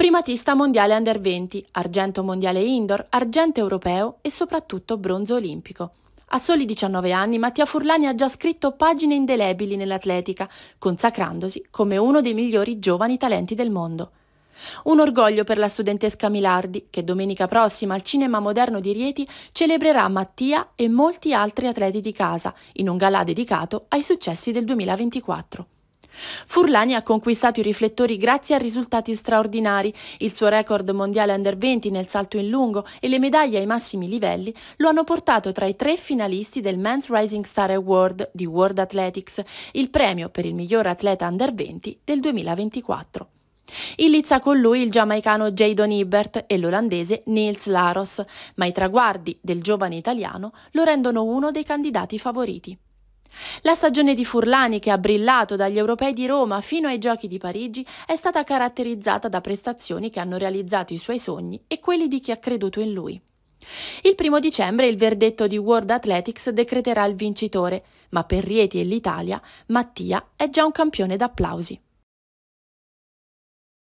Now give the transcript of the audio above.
primatista mondiale under 20, argento mondiale indoor, argento europeo e soprattutto bronzo olimpico. A soli 19 anni Mattia Furlani ha già scritto pagine indelebili nell'atletica, consacrandosi come uno dei migliori giovani talenti del mondo. Un orgoglio per la studentesca Milardi, che domenica prossima al Cinema Moderno di Rieti celebrerà Mattia e molti altri atleti di casa in un galà dedicato ai successi del 2024. Furlani ha conquistato i riflettori grazie a risultati straordinari. Il suo record mondiale under 20 nel salto in lungo e le medaglie ai massimi livelli lo hanno portato tra i tre finalisti del Men's Rising Star Award di World Athletics, il premio per il miglior atleta under 20 del 2024. In lizza con lui il giamaicano Jadon Hibbert e l'olandese Niels Laros, ma i traguardi del giovane italiano lo rendono uno dei candidati favoriti. La stagione di Furlani, che ha brillato dagli europei di Roma fino ai Giochi di Parigi, è stata caratterizzata da prestazioni che hanno realizzato i suoi sogni e quelli di chi ha creduto in lui. Il primo dicembre il verdetto di World Athletics decreterà il vincitore, ma per Rieti e l'Italia Mattia è già un campione d'applausi.